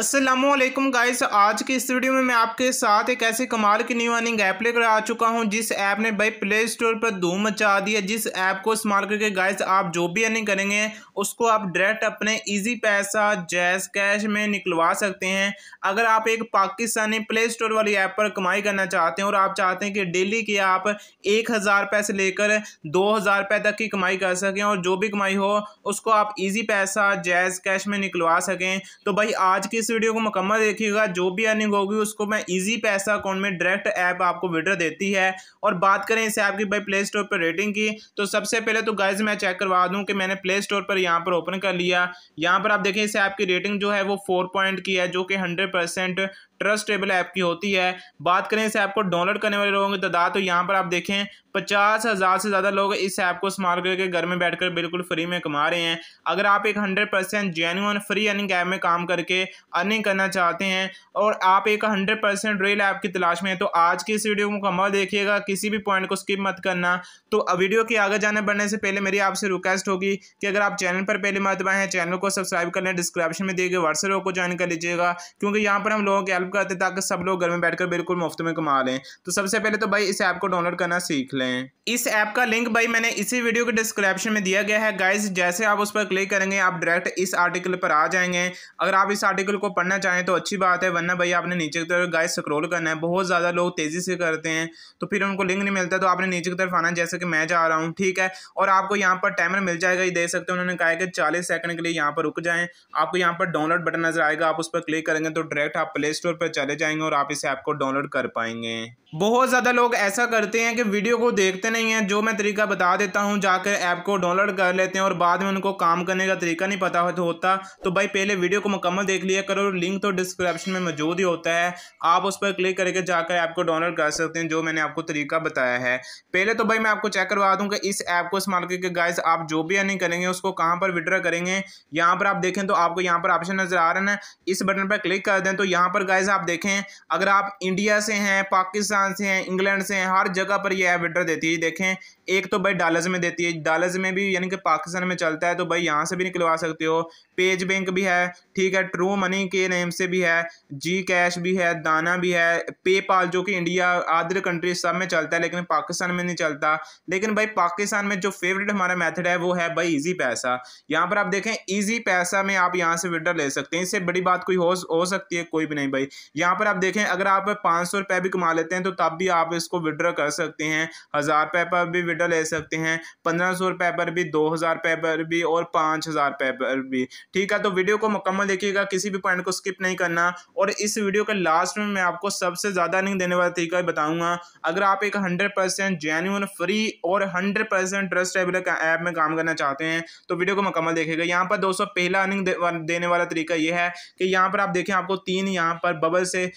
Aslam guys आज की इस वीडियो में मैं आपके साथ एक ऐसे कमाल की न्यू अर्निंग ऐप लेकर आ चुका हूं जिस ऐप ने भाई प्ले स्टोर पर धूम मचा दी है जिस ऐप को इस्तेमाल करके गाइस आप जो भी अर्निंग करेंगे उसको आप डायरेक्ट अपने इजी पैसा जैस कैश में निकलवा सकते हैं अगर आप एक पाकिस्तानी प्ले स्टोर वाली ऐप पर कमाई करना चाहते हैं और आप चाहते हैं कि डेली की आप एक हज़ार रुपये से लेकर दो हज़ार रुपये तक की कमाई कर सकें और जो भी कमाई हो उसको आप ईजी पैसा जैस कैश में निकलवा सकें तो भाई आज की वीडियो को मुकम्मल देखिएगा जो भी अर्निंग होगी उसको मैं इजी पैसा अकाउंट में डायरेक्ट ऐप आपको विड्रो देती है और बात करें इस ऐप की भाई प्ले स्टोर पर रेटिंग की तो सबसे पहले तो गाइज मैं चेक करवा दूँ कि मैंने प्ले स्टोर पर यहाँ पर ओपन कर लिया यहाँ पर आप देखें इस ऐप की रेटिंग जो है वो फोर पॉइंट की है जो कि हंड्रेड ट्रस्टेबल ऐप की होती है बात करें इस ऐप को डाउनलोड करने वाले लोगों की तादाद तो, तो यहाँ पर आप देखें पचास हज़ार से ज़्यादा लोग इस ऐप को इस्तेमाल करके घर में बैठकर बिल्कुल फ्री में कमा रहे हैं अगर आप एक hundred percent genuine free earning app में काम करके अर्निंग करना चाहते हैं और आप एक हंड्रेड परसेंट रियल ऐप की तलाश में हैं तो आज की इस वीडियो को मुकम्मल देखिएगा किसी भी पॉइंट को स्किप मत करना तो वीडियो के आगे जाने बढ़ने से पहले मेरी आपसे रिक्वेस्ट होगी कि अगर आप चैनल पर पहले मरतबा हैं चैनल को सब्सक्राइब कर लें डिस्क्रिप्शन में दिए गए व्हाट्सएप को ज्वाइन कर लीजिएगा क्योंकि यहाँ पर हम लोगों की हेल्प करते हैं ताकि सब लोग घर में बैठकर बिल्कुल मुफ्त में कमा लें तो सबसे पहले तो भाई इस ऐप को डाउनलोड करना सीख लें इस ऐप का लिंक भाई मैंने इसी वीडियो के डिस्क्रिप्शन में दिया गया है गाइज जैसे आप उस पर क्लिक करेंगे आप डायरेक्ट इस आर्टिकल पर आ जाएंगे अगर आप इस आर्टिकल को पढ़ना चाहें तो अच्छी बात है वरना भाई आपने नीचे की तरफ गाइज स्क्रोल करना है बहुत ज़्यादा लोग तेज़ी से करते हैं तो फिर उनको लिंक नहीं मिलता तो आपने नीचे की तरफ आना जैसे कि मैं जा रहा हूँ ठीक है और आपको यहाँ पर टाइमर मिल जाएगा ये दे सकते हैं उन्होंने कहा कि चालीस सेकंड के लिए यहाँ पर रुक जाएँ आपको यहाँ पर डाउनलोड बटन नजर आएगा आप उस पर क्लिक करेंगे तो डायरेक्ट आप प्ले स्टोर पर चले जाएंगे और आप इस ऐप को डाउनलोड कर पाएंगे बहुत ज़्यादा लोग ऐसा करते हैं कि वीडियो को देखते नहीं हैं जो मैं तरीका बता देता हूँ जाकर ऐप को डाउनलोड कर लेते हैं और बाद में उनको काम करने का तरीका नहीं पता होता तो भाई पहले वीडियो को मुकम्मल देख लिया करो लिंक तो डिस्क्रिप्शन में मौजूद ही होता है आप उस पर क्लिक करके जाकर ऐप को डाउनलोड कर सकते हैं जो मैंने आपको तरीका बताया है पहले तो भाई मैं आपको चेक करवा दूँ कि इस ऐप को इस्तेमाल करके गाइज आप जो भी अर्निंग करेंगे उसको कहाँ पर विड्रा करेंगे यहाँ पर आप देखें तो आपको यहाँ पर ऑप्शन नज़र आ रहा है इस बटन पर क्लिक कर दें तो यहाँ पर गाइज आप देखें अगर आप इंडिया से हैं पाकिस्तान से हैं इंग्लैंड से हैं हर जगह पर ये ऐप विड्रा देती है देखें एक तो भाई डॉलर्स में देती है डॉलर्स में भी यानी कि पाकिस्तान में चलता है तो भाई यहाँ से भी निकलवा सकते हो पेज बैंक भी है ठीक है ट्रू मनी के नेम से भी है जी कैश भी है दाना भी है पेपाल जो कि इंडिया अदर कंट्री सब में चलता है लेकिन पाकिस्तान में नहीं चलता लेकिन भाई पाकिस्तान में जो फेवरेट हमारा मैथड है वो है भाई ईजी पैसा यहाँ पर आप देखें ईजी पैसा में आप यहाँ से विड्रा ले सकते हैं इससे बड़ी बात कोई हो, हो सकती है कोई भी नहीं भाई यहाँ पर आप देखें अगर आप पाँच सौ रुपये भी कमा लेते हैं तो तब भी आप इसको विड्रॉ कर सकते हैं हज़ार रुपये पर भी विड्रॉ ले सकते हैं पंद्रह सौ रुपये पर भी दो हज़ार रुपये पर भी और पाँच हज़ार रुपये पर भी ठीक है तो वीडियो को मुकम्मल देखिएगा किसी भी पॉइंट को स्किप नहीं करना और इस वीडियो के लास्ट में मैं आपको सबसे ज़्यादा अर्निंग देने वाला तरीका बताऊँगा अगर आप एक हंड्रेड परसेंट जेन्यून फ्री और हंड्रेड परसेंट ट्रस्ट ऐप में काम करना चाहते हैं तो वीडियो को मुकम्मल देखेगा यहाँ पर दोस्तों पहला अर्निंग देने वाला तरीका यह है कि यहाँ पर आप देखें आपको तीन यहाँ पर बबल से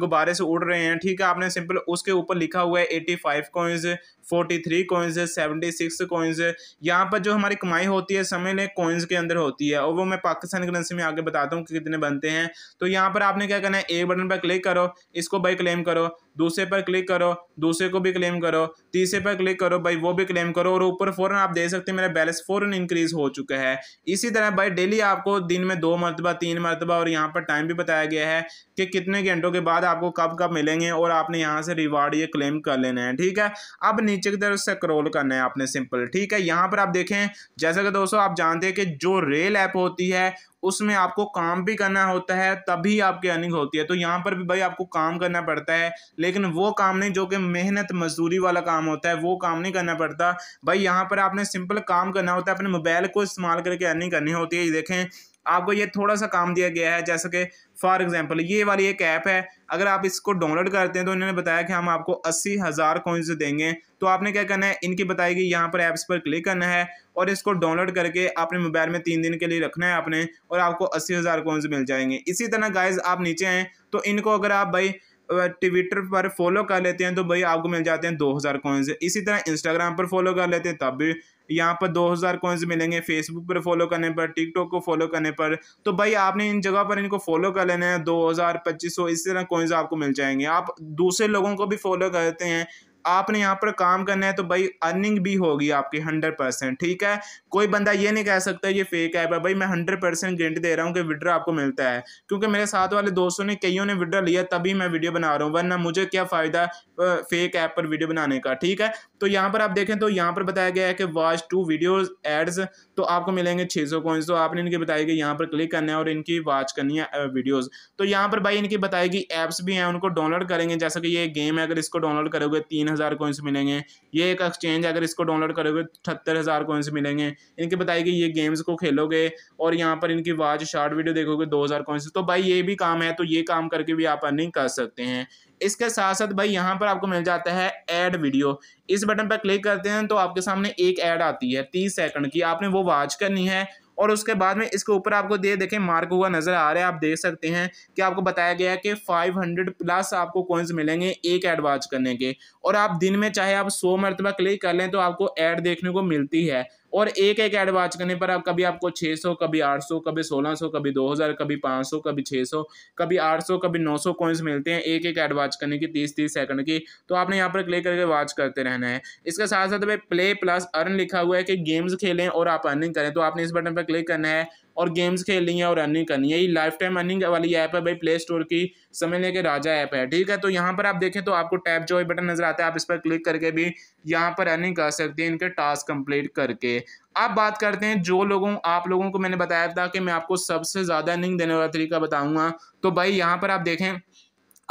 गुब्बारे से उड़ रहे हैं ठीक है आपने सिंपल उसके ऊपर लिखा हुआ है eighty five coins forty three coins seventy six coins यहाँ पर जो हमारी कमाई होती है समय ने कॉइन्स के अंदर होती है और वो मैं पाकिस्तान करेंसी में आगे बताता हूँ कि कितने बनते हैं तो यहाँ पर आपने क्या करना है ए बटन पर क्लिक करो इसको बाई क्लेम करो दूसरे पर क्लिक करो दूसरे को भी क्लेम करो तीसरे पर क्लिक करो भाई वो भी क्लेम करो और ऊपर फ़ौरन आप देख सकते हैं मेरा बैलेंस फ़ौरन इंक्रीज़ हो चुका है इसी तरह भाई डेली आपको दिन में दो मरतबा तीन मरतबा और यहाँ पर टाइम भी बताया गया है कि कितने घंटों के बाद आपको कब कब मिलेंगे और आपने यहाँ से रिवार्ड ये क्लेम कर लेना है ठीक है अब नीचे की तरफ से क्रोल करना है आपने सिंपल ठीक है यहाँ पर आप देखें जैसा कि दोस्तों आप जानते हैं कि जो रेल ऐप होती है उसमें आपको काम भी करना होता है तभी आपकी अर्निंग होती है तो यहाँ पर भी भाई आपको काम करना पड़ता है लेकिन वो काम नहीं जो कि मेहनत मजदूरी वाला काम होता है वो काम नहीं करना पड़ता भाई यहाँ पर आपने सिंपल काम करना होता है अपने मोबाइल को इस्तेमाल करके अर्निंग करनी होती है ये देखें आपको ये थोड़ा सा काम दिया गया है जैसे कि फॉर एग्जांपल ये वाली एक ऐप है अगर आप इसको डाउनलोड करते हैं तो इन्होंने बताया कि हम आपको अस्सी हज़ार कोइंस देंगे तो आपने क्या करना है इनकी बताई गई यहाँ पर ऐप्स पर क्लिक करना है और इसको डाउनलोड करके आपने मोबाइल में तीन दिन के लिए रखना है आपने और आपको अस्सी हज़ार मिल जाएंगे इसी तरह गाइज आप नीचे आएँ तो इनको अगर आप भाई ट्विटर पर फॉलो कर लेते हैं तो भाई आपको मिल जाते हैं दो हज़ार कॉइन्स इसी तरह इंस्टाग्राम पर फॉलो कर लेते हैं तब भी यहाँ पर दो हज़ार कॉइन्स मिलेंगे फेसबुक पर फॉलो करने पर टिकटॉक को फॉलो करने पर तो भाई आपने इन जगह पर इनको फॉलो कर लेना है दो हज़ार पच्चीस सौ इसी तरह कॉइन्स आपको मिल जाएंगे आप दूसरे लोगों को भी फॉलो करते हैं आपने यहाँ पर काम करना है तो भाई अर्निंग भी होगी आपकी हंड्रेड परसेंट ठीक है कोई बंदा ये नहीं कह सकता ये फेक ऐप है भाई मैं हंड्रेड परसेंट गारंटी दे रहा हूँ कि विड्रा आपको मिलता है क्योंकि मेरे साथ वाले दोस्तों ने कईयों ने विड्रा लिया तभी मैं वीडियो बना रहा हूँ वरना मुझे क्या फ़ायदा फेक ऐप पर वीडियो बनाने का ठीक है तो यहाँ पर आप देखें तो यहाँ पर बताया गया है कि वॉच टू वीडियोस एड्स तो आपको मिलेंगे 600 सौ कॉइन्स तो आपने इनके बताया कि यहाँ पर क्लिक करना है और इनकी वॉच करनी है वीडियोस तो यहाँ पर भाई इनकी बताएगी ऐप्स भी हैं उनको डाउनलोड करेंगे जैसे कि ये गेम है अगर इसको डाउनलोड करोगे तीन हज़ार कॉइन्स मिलेंगे ये एक एक्सचेंज अगर इसको डाउनलोड करोगे अठहत्तर हज़ार कॉइन्स मिलेंगे इनकी बताएगी ये गेम्स को खेलोगे और यहाँ पर इनकी वॉच शार्ट वीडियो देखोगे दो हज़ार कॉइन्स तो भाई ये भी काम है तो ये काम करके भी आप अर्निंग कर सकते हैं इसके साथ साथ भाई यहाँ पर आपको मिल जाता है ऐड वीडियो इस बटन पर क्लिक करते हैं तो आपके सामने एक ऐड आती है तीस सेकंड की आपने वो वॉच करनी है और उसके बाद में इसके ऊपर आपको दे देखें मार्क हुआ नज़र आ रहा है आप देख सकते हैं कि आपको बताया गया है कि 500 प्लस आपको कॉइन्स मिलेंगे एक ऐड वॉच करने के और आप दिन में चाहे आप सौ मरतबा क्लिक कर लें तो आपको ऐड देखने को मिलती है और एक एक ऐड वाच करने पर आप कभी आपको 600 कभी 800 कभी 1600 कभी 2000 कभी 500 कभी 600 कभी 800 कभी 900 कॉइन्स मिलते हैं एक एक ऐड वाच करने की 30 30 सेकंड की तो आपने यहाँ पर क्लिक करके वाच करते रहना है इसके साथ साथ प्ले प्लस अर्न लिखा हुआ है कि गेम्स खेलें और आप अर्निंग करें तो आपने इस बटन पर क्लिक करना है और गेम्स खेलनी है और अर्निंग करनी है ये लाइफ टाइम अर्निंग वाली ऐप है भाई प्ले स्टोर की समझ लेके राजा ऐप है ठीक है तो यहाँ पर आप देखें तो आपको टैप जो बटन नज़र आता है आप इस पर क्लिक करके भी यहाँ पर अर्निंग कर सकते हैं इनके टास्क कंप्लीट करके अब बात करते हैं जो लोगों आप लोगों को मैंने बताया था कि मैं आपको सबसे ज़्यादा अर्निंग देने वाला तरीका बताऊंगा तो भाई यहाँ पर आप देखें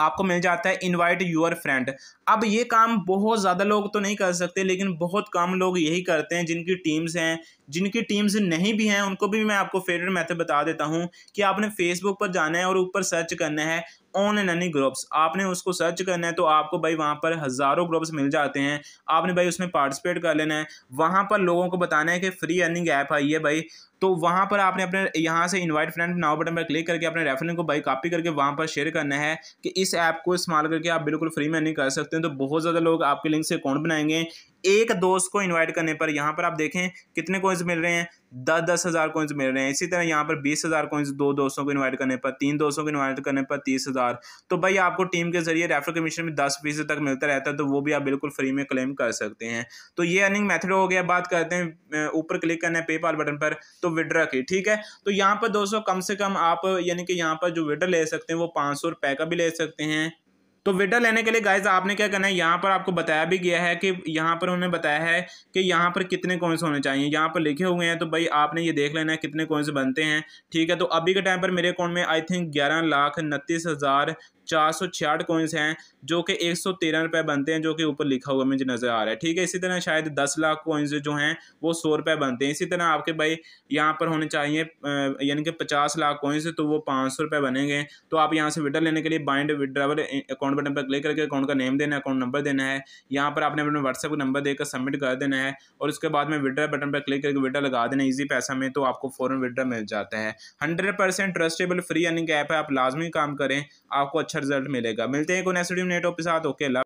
आपको मिल जाता है इनवाइट योर फ्रेंड अब ये काम बहुत ज़्यादा लोग तो नहीं कर सकते लेकिन बहुत कम लोग यही करते हैं जिनकी टीम्स हैं जिनकी टीम्स नहीं भी हैं उनको भी मैं आपको फेवरेट मैथड बता देता हूँ कि आपने फेसबुक पर जाना है और ऊपर सर्च करना है ऑन एन एनी ग्रुप्स आपने उसको सर्च करना है तो आपको भाई वहाँ पर हज़ारों ग्रुप्स मिल जाते हैं आपने भाई उसमें पार्टिसिपेट कर लेना है वहाँ पर लोगों को बताना है कि फ्री अर्निंग ऐप आई है भाई तो वहाँ पर आपने अपने यहाँ से इनवाइट फ्रेंड नाव बटन पर क्लिक करके अपने रेफरेंस को भाई कॉपी करके वहाँ पर शेयर करना है कि इस ऐप को इस्तेमाल करके आप बिल्कुल फ्री में अर्निंग कर सकते हैं तो बहुत ज़्यादा लोग आपके लिंक से अकाउंट बनाएंगे एक दोस्त को इनवाइट करने पर यहाँ पर आप देखें कितने कोइंस मिल रहे हैं दस दस हज़ार कोइंस मिल रहे हैं इसी तरह यहाँ पर बीस हज़ार कोइंस दो दोस्तों को इनवाइट करने पर तीन दोस्तों को इनवाइट करने पर तीस हज़ार तो भाई आपको टीम के जरिए रेफर कमीशन में दस फीसद तक मिलता रहता है तो वो भी आप बिल्कुल फ्री में क्लेम कर सकते हैं तो ये अर्निंग मैथड हो गया बात करते हैं ऊपर क्लिक करना है पेपाल बटन पर तो विड्रा की ठीक है तो यहाँ पर दोस्तों कम से कम आप यानी कि यहाँ पर जो विड्रा ले सकते हैं वो पाँच सौ रुपए का भी ले सकते हैं तो विड्रा लेने के लिए गाइज आपने क्या करना है यहाँ पर आपको बताया भी गया है कि यहाँ पर उन्होंने बताया है कि यहाँ पर कितने कॉइन्स होने चाहिए यहाँ पर लिखे हुए हैं तो भाई आपने ये देख लेना है कितने कॉइन्स बनते हैं ठीक है तो अभी के टाइम पर मेरे अकाउंट में आई थिंक ग्यारह लाख उनतीस हज़ार चार सौ छियाठ कोइंस हैं जो कि एक सौ तेरह रुपए बनते हैं जो कि ऊपर लिखा हुआ मुझे नज़र आ रहा है ठीक है इसी तरह शायद दस लाख कोइंस जो हैं वो सौ रुपए बनते हैं इसी तरह आपके भाई यहाँ पर होने चाहिए यानी कि पचास लाख कोइंस तो वो पाँच सौ रुपए बनेंगे तो आप यहाँ से विड्रा लेने के लिए बाइंड विड्रावल अकाउंट बटन पर क्लिक करके अकाउंट का नेम देना है अकाउंट नंबर देना है यहाँ पर आपने अपना व्हाट्सएप नंबर देकर सबमिट कर देना है और उसके बाद में विड्रा बटन पर क्लिक करके विड्रा लगा देना ईजी पैसा में तो आपको फ़ौरन विड्रा मिल जाता है hundred percent trustable free earning app है आप लाजमी काम करें आपको अच्छा रिजल्ट मिलेगा मिलते हैं एक नेक्स्ट वीडियो नेटवर्क के साथ ओके